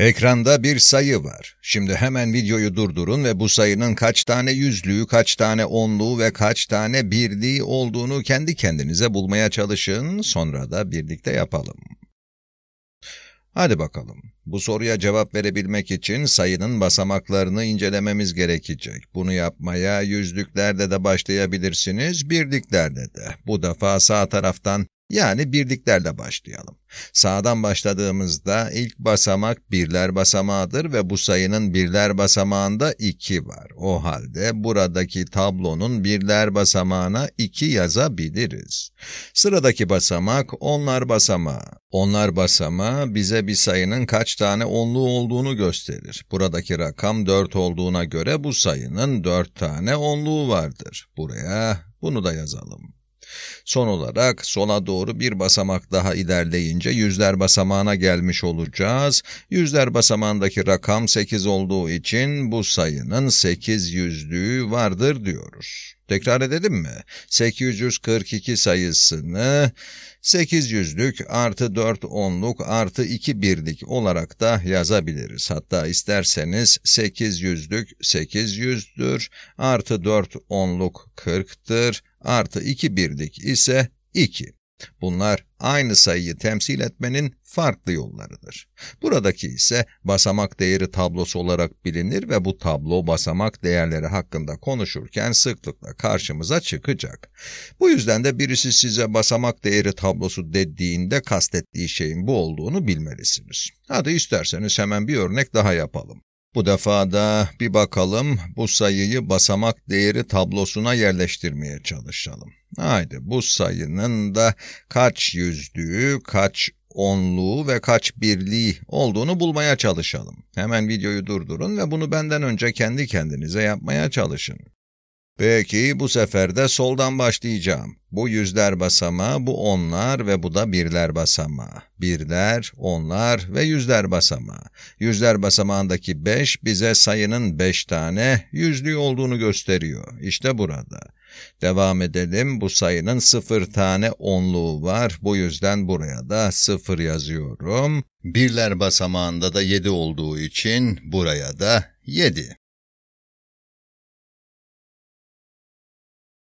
Ekranda bir sayı var. Şimdi hemen videoyu durdurun ve bu sayının kaç tane yüzlüğü, kaç tane onluğu ve kaç tane birliği olduğunu kendi kendinize bulmaya çalışın. Sonra da birlikte yapalım. Hadi bakalım. Bu soruya cevap verebilmek için sayının basamaklarını incelememiz gerekecek. Bunu yapmaya yüzlüklerde de başlayabilirsiniz, birliklerde de. Bu defa sağ taraftan yani birliklerle başlayalım. Sağdan başladığımızda ilk basamak birler basamağıdır ve bu sayının birler basamağında 2 var. O halde buradaki tablonun birler basamağına 2 yazabiliriz. Sıradaki basamak onlar basamağı. Onlar basamağı bize bir sayının kaç tane onlu olduğunu gösterir. Buradaki rakam 4 olduğuna göre bu sayının 4 tane onluğu vardır. Buraya bunu da yazalım. Son olarak sola doğru bir basamak daha ilerleyince yüzler basamağına gelmiş olacağız. Yüzler basamağındaki rakam 8 olduğu için bu sayının 8 yüzlüğü vardır diyoruz. Tekrar edelim mi? 842 sayısını 800'lük artı 4 onluk artı 2 birlik olarak da yazabiliriz. Hatta isterseniz 800'lük 800'dür, artı 4 onluk 40'tır, artı 2 birlik ise 2. Bunlar aynı sayıyı temsil etmenin farklı yollarıdır. Buradaki ise basamak değeri tablosu olarak bilinir ve bu tablo basamak değerleri hakkında konuşurken sıklıkla karşımıza çıkacak. Bu yüzden de birisi size basamak değeri tablosu dediğinde kastettiği şeyin bu olduğunu bilmelisiniz. Hadi isterseniz hemen bir örnek daha yapalım. Bu defa da bir bakalım bu sayıyı basamak değeri tablosuna yerleştirmeye çalışalım. Haydi bu sayının da kaç yüzlüğü, kaç onluğu ve kaç birliği olduğunu bulmaya çalışalım. Hemen videoyu durdurun ve bunu benden önce kendi kendinize yapmaya çalışın. Peki bu sefer de soldan başlayacağım. Bu yüzler basamağı, bu onlar ve bu da birler basamağı. Birler, onlar ve yüzler basamağı. Yüzler basamağındaki 5 bize sayının 5 tane yüzlü olduğunu gösteriyor. İşte burada. Devam edelim. Bu sayının 0 tane onluğu var. Bu yüzden buraya da 0 yazıyorum. Birler basamağında da 7 olduğu için buraya da 7.